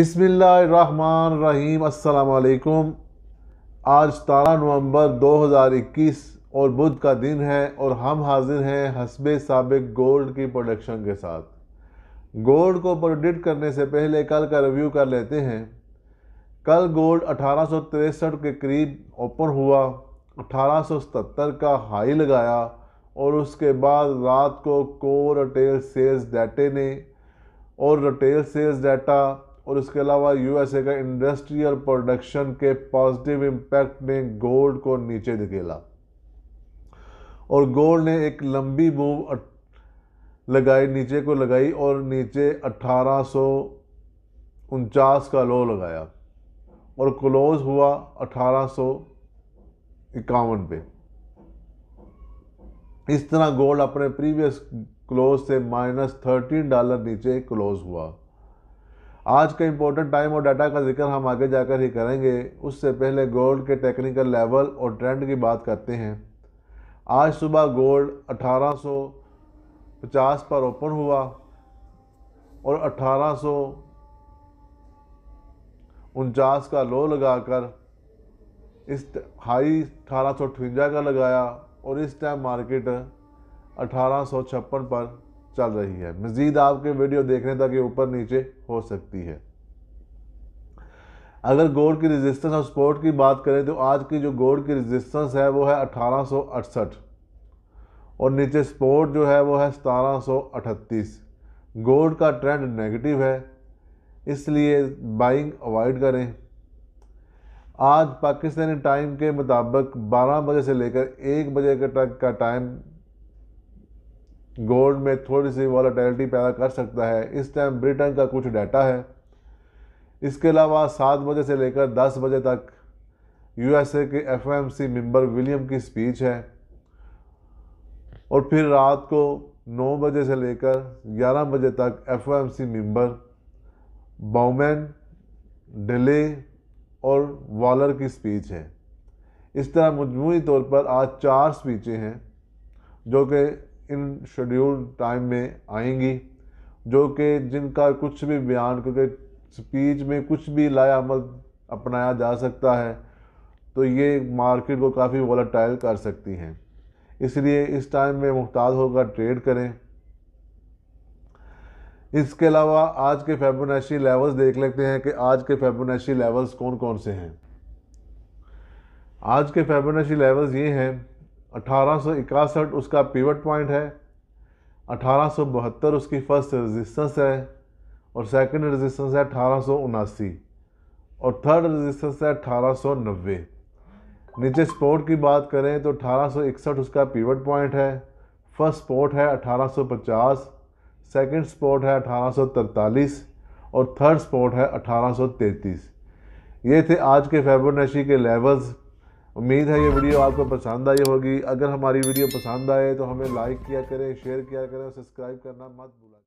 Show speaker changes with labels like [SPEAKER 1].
[SPEAKER 1] अस्सलाम वालेकुम आज सतारह नवंबर 2021 और बुध का दिन है और हम हाजिर हैं हसब सबक गोल्ड की प्रोडक्शन के साथ गोल्ड को प्रोडिक्ट करने से पहले कल का रिव्यू कर लेते हैं कल गोल्ड अठारह के करीब ओपन हुआ 1877 का हाई लगाया और उसके बाद रात को कोर रिटेल सेल्स डाटे ने और रिटेल सेल्स डाटा और इसके अलावा यूएसए का इंडस्ट्रियल प्रोडक्शन के पॉजिटिव इम्पैक्ट ने गोल्ड को नीचे धकेला और गोल्ड ने एक लंबी मूव लगाई नीचे को लगाई और नीचे अट्ठारह उनचास का लो लगाया और क्लोज हुआ अठारह इक्यावन पे इस तरह गोल्ड अपने प्रीवियस क्लोज से माइनस थर्टीन डॉलर नीचे क्लोज हुआ आज का इम्पोर्टेंट टाइम और डाटा का जिक्र हम आगे जाकर ही करेंगे उससे पहले गोल्ड के टेक्निकल लेवल और ट्रेंड की बात करते हैं आज सुबह गोल्ड 1850 पर ओपन हुआ और अठारह का लो लगाकर इस हाई अठारह का लगाया और इस टाइम मार्केट अठारह पर चल रही है मज़ीद आपके वीडियो देखने तक ये ऊपर नीचे हो सकती है अगर गोल्ड की रेजिस्टेंस और सपोर्ट की बात करें तो आज की जो गोल्ड की रेजिस्टेंस है वो है अठारह और नीचे सपोर्ट जो है वो है सतारह गोल्ड का ट्रेंड नेगेटिव है इसलिए बाइंग अवॉइड करें आज पाकिस्तानी टाइम के मुताबिक 12 बजे से लेकर 1 बजे तक का टाइम गोल्ड में थोड़ी सी वॉलेटिलिटी पैदा कर सकता है इस टाइम ब्रिटेन का कुछ डाटा है इसके अलावा सात बजे से लेकर दस बजे तक यूएसए के एफएमसी मेंबर विलियम की स्पीच है और फिर रात को नौ बजे से लेकर ग्यारह बजे तक एफओएमसी मेंबर बाउमैन डेले और वॉलर की स्पीच है इस तरह मजमू तौर पर आज चार स्पीचें हैं जो कि इन शेड्यूल्ड टाइम में आएंगी जो कि जिनका कुछ भी बयान क्योंकि स्पीच में कुछ भी लायामल अपनाया जा सकता है तो ये मार्केट को काफ़ी वॉलाटाइल कर सकती हैं इसलिए इस टाइम में मुख्ताज होकर ट्रेड करें इसके अलावा आज के फेबोनाशी लेवल्स देख लेते हैं कि आज के फेबोनाशी लेवल्स कौन कौन से हैं आज के फेबोनाशी लेवल्स ये हैं अठारह उसका पीवट पॉइंट है अठारह उसकी फर्स्ट रेजिस्टेंस है और सेकंड रेजिस्टेंस है अठारह और थर्ड रेजिस्टेंस है अठारह नीचे स्पोर्ट की बात करें तो अठारह उसका पीवट पॉइंट है फर्स्ट स्पोर्ट है 1850 सेकंड स्पोर्ट है 1843 और थर्ड स्पोर्ट है 1833 ये थे आज के फेबोनेशी के लेवल्स उम्मीद है ये वीडियो आपको पसंद आई होगी अगर हमारी वीडियो पसंद आए तो हमें लाइक किया करें शेयर किया करें सब्सक्राइब करना मत भूलें